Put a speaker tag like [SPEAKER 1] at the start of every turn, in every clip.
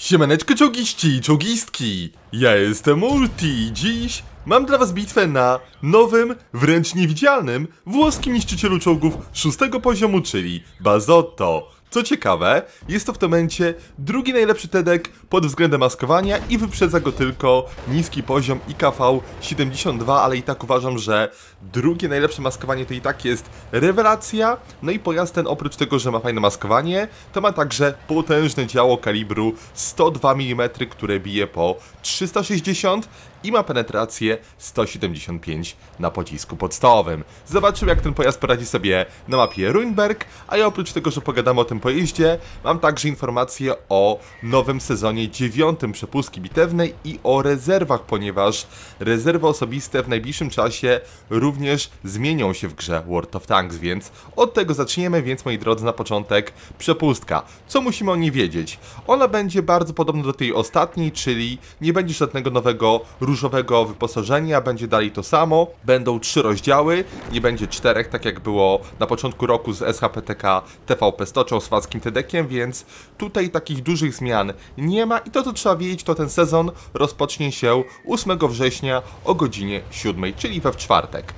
[SPEAKER 1] Siemaneczko czołgiści i czołgistki, ja jestem Ulti i dziś mam dla was bitwę na nowym, wręcz niewidzialnym, włoskim niszczycielu czołgów szóstego poziomu, czyli Bazotto. Co ciekawe, jest to w tym momencie drugi najlepszy TEDek pod względem maskowania i wyprzedza go tylko niski poziom IKV 72, ale i tak uważam, że drugie najlepsze maskowanie to i tak jest rewelacja. No i pojazd ten oprócz tego, że ma fajne maskowanie, to ma także potężne działo kalibru 102 mm, które bije po 360 i ma penetrację 175 na pocisku podstawowym. Zobaczymy jak ten pojazd poradzi sobie na mapie Ruinberg, a ja oprócz tego, że pogadamy o tym pojeździe, mam także informacje o nowym sezonie dziewiątym przepustki bitewnej i o rezerwach, ponieważ rezerwy osobiste w najbliższym czasie również zmienią się w grze World of Tanks, więc od tego zaczniemy, więc moi drodzy na początek przepustka. Co musimy o niej wiedzieć? Ona będzie bardzo podobna do tej ostatniej, czyli nie będzie żadnego nowego różowego wyposażenia, będzie dalej to samo, będą trzy rozdziały, nie będzie czterech, tak jak było na początku roku z SHPTK TVP Stoczą z Fackim Tedekiem, więc tutaj takich dużych zmian nie ma i to co trzeba wiedzieć to ten sezon rozpocznie się 8 września o godzinie 7, czyli we w czwartek.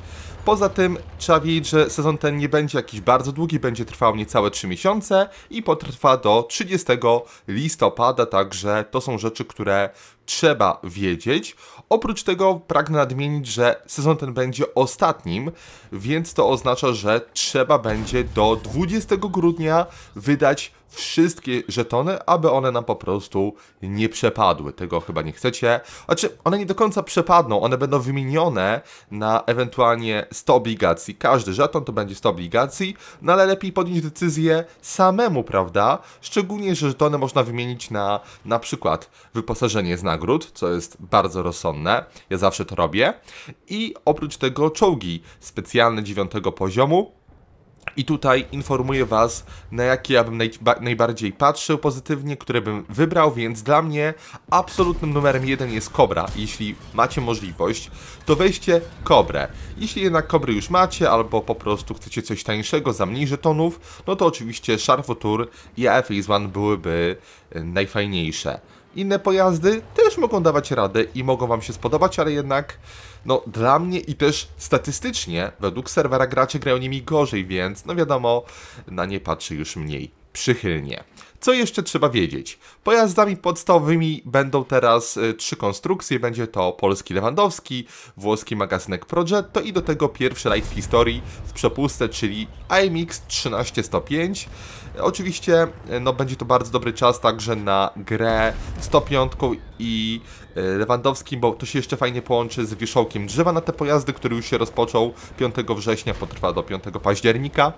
[SPEAKER 1] Poza tym trzeba wiedzieć, że sezon ten nie będzie jakiś bardzo długi, będzie trwał niecałe 3 miesiące i potrwa do 30 listopada, także to są rzeczy, które trzeba wiedzieć. Oprócz tego pragnę nadmienić, że sezon ten będzie ostatnim, więc to oznacza, że trzeba będzie do 20 grudnia wydać wszystkie żetony, aby one nam po prostu nie przepadły. Tego chyba nie chcecie. Znaczy, one nie do końca przepadną, one będą wymienione na ewentualnie 100 obligacji. Każdy żeton to będzie 100 obligacji, no ale lepiej podjąć decyzję samemu, prawda? Szczególnie, że żetony można wymienić na na przykład wyposażenie z nagród, co jest bardzo rozsądne. Ja zawsze to robię. I oprócz tego czołgi specjalne dziewiątego poziomu, i tutaj informuję Was, na jakie ja bym najbardziej patrzył pozytywnie, które bym wybrał, więc dla mnie absolutnym numerem jeden jest Kobra. Jeśli macie możliwość, to weźcie Kobrę. Jeśli jednak Kobry już macie, albo po prostu chcecie coś tańszego za mniej żetonów, no to oczywiście Sharfotur i AF One byłyby e, najfajniejsze inne pojazdy też mogą dawać radę i mogą Wam się spodobać, ale jednak no dla mnie i też statystycznie według serwera gracze grają nimi gorzej, więc no wiadomo, na nie patrzy już mniej przychylnie. Co jeszcze trzeba wiedzieć? Pojazdami podstawowymi będą teraz y, trzy konstrukcje. Będzie to polski Lewandowski, włoski magazynek Progetto i do tego pierwszy rajd w historii w przepustce, czyli IMX 13105. Oczywiście y, no, będzie to bardzo dobry czas także na grę 105 i y, Lewandowskim, bo to się jeszcze fajnie połączy z wierzchołkiem drzewa na te pojazdy, który już się rozpoczął 5 września, potrwa do 5 października.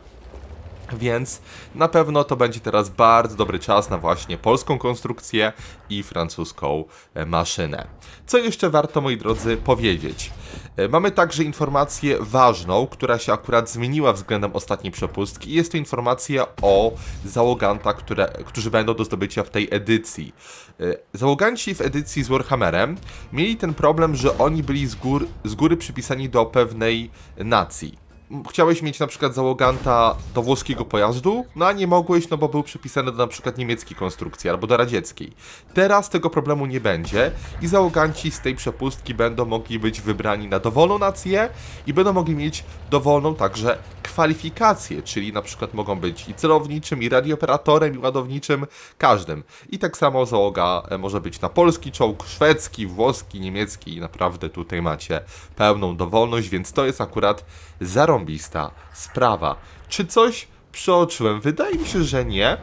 [SPEAKER 1] Więc na pewno to będzie teraz bardzo dobry czas na właśnie polską konstrukcję i francuską e, maszynę. Co jeszcze warto, moi drodzy, powiedzieć? E, mamy także informację ważną, która się akurat zmieniła względem ostatniej przepustki. Jest to informacja o załogantach, które, którzy będą do zdobycia w tej edycji. E, załoganci w edycji z Warhammerem mieli ten problem, że oni byli z, gór, z góry przypisani do pewnej nacji chciałeś mieć na przykład załoganta do włoskiego pojazdu, no a nie mogłeś, no bo był przypisany do na przykład niemieckiej konstrukcji albo do radzieckiej. Teraz tego problemu nie będzie i załoganci z tej przepustki będą mogli być wybrani na dowolną nację i będą mogli mieć dowolną także kwalifikację, czyli na przykład mogą być i celowniczym, i radiooperatorem, i ładowniczym, każdym. I tak samo załoga e, może być na polski czołg, szwedzki, włoski, niemiecki i naprawdę tutaj macie pełną dowolność, więc to jest akurat zarąbiste przerąbista sprawa. Czy coś przeoczyłem? Wydaje mi się, że nie,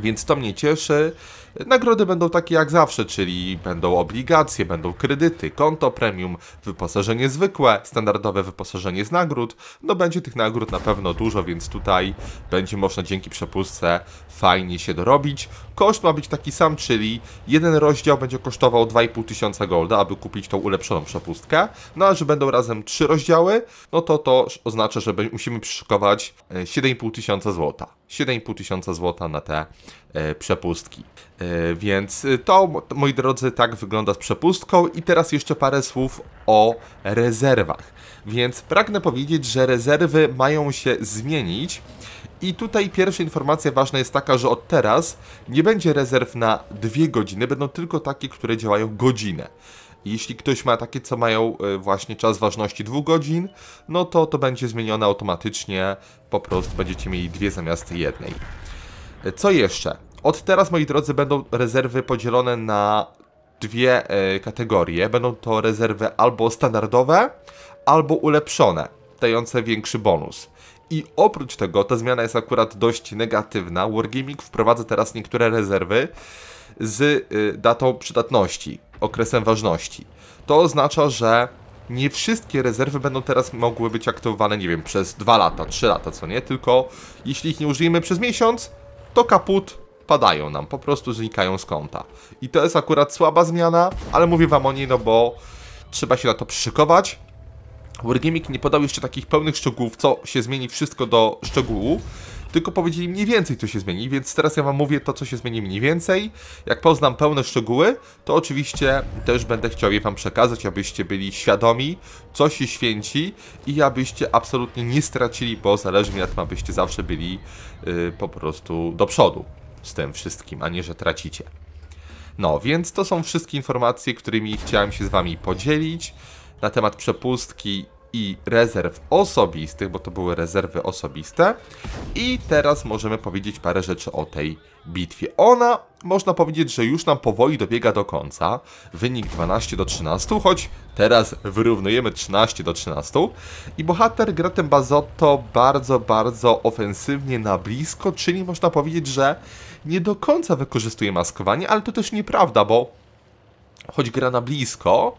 [SPEAKER 1] więc to mnie cieszy. Nagrody będą takie jak zawsze, czyli będą obligacje, będą kredyty, konto premium, wyposażenie zwykłe, standardowe wyposażenie z nagród. No będzie tych nagród na pewno dużo, więc tutaj będzie można dzięki przepustce fajnie się dorobić. Koszt ma być taki sam, czyli jeden rozdział będzie kosztował 2500 golda, aby kupić tą ulepszoną przepustkę. No a że będą razem trzy rozdziały, no to to oznacza, że musimy przyszykować 7500 e, złota. 7,5 tysiąca złota na te e, przepustki. E, więc e, to, moi drodzy, tak wygląda z przepustką. I teraz jeszcze parę słów o rezerwach. Więc pragnę powiedzieć, że rezerwy mają się zmienić. I tutaj pierwsza informacja ważna jest taka, że od teraz nie będzie rezerw na dwie godziny, będą tylko takie, które działają godzinę. Jeśli ktoś ma takie, co mają e, właśnie czas ważności 2 godzin, no to to będzie zmienione automatycznie, po prostu będziecie mieli dwie zamiast jednej. E, co jeszcze? Od teraz, moi drodzy, będą rezerwy podzielone na dwie e, kategorie. Będą to rezerwy albo standardowe, albo ulepszone, dające większy bonus. I oprócz tego, ta zmiana jest akurat dość negatywna. Wargaming wprowadza teraz niektóre rezerwy z datą przydatności okresem ważności. To oznacza, że nie wszystkie rezerwy będą teraz mogły być aktywowane, nie wiem, przez 2 lata, 3 lata, co nie, tylko jeśli ich nie użyjemy przez miesiąc, to kaput padają nam, po prostu znikają z konta. I to jest akurat słaba zmiana, ale mówię wam o niej, no bo trzeba się na to przyszykować. Wargaming nie podał jeszcze takich pełnych szczegółów, co się zmieni wszystko do szczegółu, tylko powiedzieli mniej więcej, co się zmieni, więc teraz ja Wam mówię to, co się zmieni mniej więcej. Jak poznam pełne szczegóły, to oczywiście też będę chciał je Wam przekazać, abyście byli świadomi, co się święci i abyście absolutnie nie stracili, bo zależy mi na tym, abyście zawsze byli yy, po prostu do przodu z tym wszystkim, a nie, że tracicie. No, więc to są wszystkie informacje, którymi chciałem się z Wami podzielić na temat przepustki i rezerw osobistych, bo to były rezerwy osobiste. I teraz możemy powiedzieć parę rzeczy o tej bitwie. Ona, można powiedzieć, że już nam powoli dobiega do końca. Wynik 12 do 13, choć teraz wyrównujemy 13 do 13. I bohater gra ten Bazotto bardzo, bardzo ofensywnie na blisko, czyli można powiedzieć, że nie do końca wykorzystuje maskowanie, ale to też nieprawda, bo choć gra na blisko,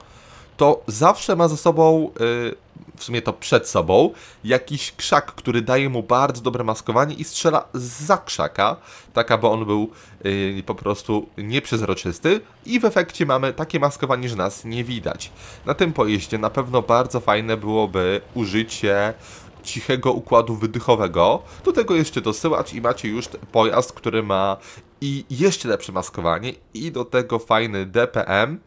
[SPEAKER 1] to zawsze ma ze sobą, y, w sumie to przed sobą, jakiś krzak, który daje mu bardzo dobre maskowanie i strzela za krzaka, tak aby on był y, po prostu nieprzezroczysty i w efekcie mamy takie maskowanie, że nas nie widać. Na tym pojeździe na pewno bardzo fajne byłoby użycie cichego układu wydychowego. Do tego jeszcze dosyłać i macie już pojazd, który ma i jeszcze lepsze maskowanie i do tego fajny DPM.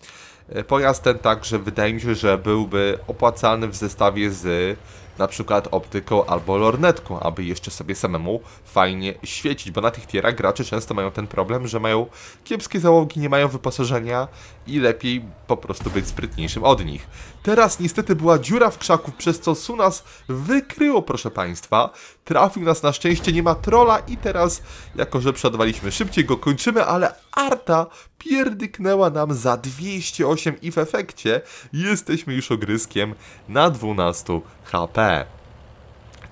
[SPEAKER 1] Pojazd ten także wydaje mi się, że byłby opłacalny w zestawie z na przykład optyką albo lornetką, aby jeszcze sobie samemu fajnie świecić, bo na tych tierach gracze często mają ten problem, że mają kiepskie załogi, nie mają wyposażenia i lepiej po prostu być sprytniejszym od nich. Teraz niestety była dziura w krzaku, przez co Sunas wykryło, proszę Państwa. Trafił nas na szczęście, nie ma trola i teraz, jako że przodwaliśmy szybciej, go kończymy, ale Arta pierdyknęła nam za 208 i w efekcie jesteśmy już ogryskiem na 12 HP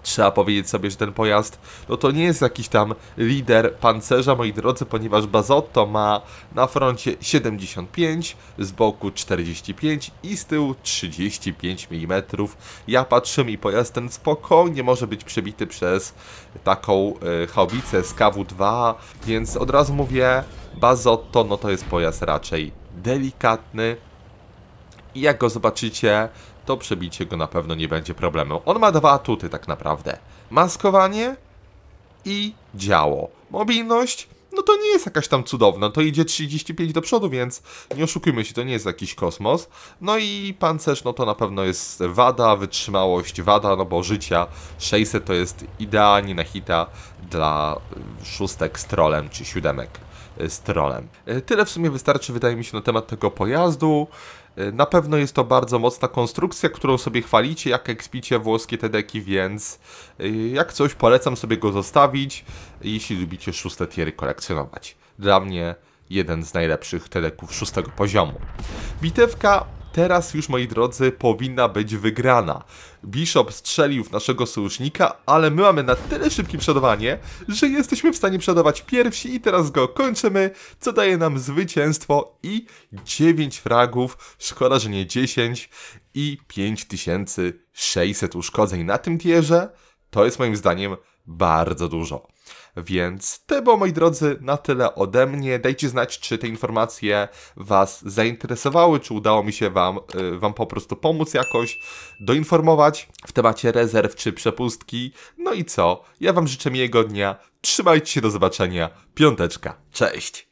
[SPEAKER 1] trzeba powiedzieć sobie, że ten pojazd no to nie jest jakiś tam lider pancerza, moi drodzy, ponieważ Bazotto ma na froncie 75, z boku 45 i z tyłu 35 mm. Ja patrzę i pojazd ten spokojnie może być przebity przez taką y, e, haubicę z KW-2, więc od razu mówię, Bazotto no to jest pojazd raczej delikatny, i jak go zobaczycie to przebicie go na pewno nie będzie problemu. On ma dwa atuty tak naprawdę. Maskowanie i działo. Mobilność no to nie jest jakaś tam cudowna, to idzie 35 do przodu, więc nie oszukujmy się, to nie jest jakiś kosmos. No i pancerz, no to na pewno jest wada, wytrzymałość, wada, no bo życia 600 to jest idealnie na hita dla szóstek z trolem czy siódemek z trolem. E, tyle w sumie wystarczy, wydaje mi się, na temat tego pojazdu. E, na pewno jest to bardzo mocna konstrukcja, którą sobie chwalicie, jak ekspicie włoskie te deki, więc e, jak coś polecam sobie go zostawić, jeśli lubicie szóste tiery kolekcjonować. Dla mnie jeden z najlepszych teleków szóstego poziomu. Bitewka Teraz już, moi drodzy, powinna być wygrana. Bishop strzelił w naszego sojusznika, ale my mamy na tyle szybkie przodowanie, że jesteśmy w stanie przodować pierwsi i teraz go kończymy, co daje nam zwycięstwo i 9 fragów, szkoda, że nie 10 i 5600 uszkodzeń na tym tierze. To jest moim zdaniem bardzo dużo. Więc to było, moi drodzy, na tyle ode mnie. Dajcie znać, czy te informacje Was zainteresowały, czy udało mi się Wam, y, wam po prostu pomóc jakoś, doinformować w temacie rezerw czy przepustki. No i co? Ja Wam życzę miłego dnia. Trzymajcie się, do zobaczenia. Piąteczka. Cześć!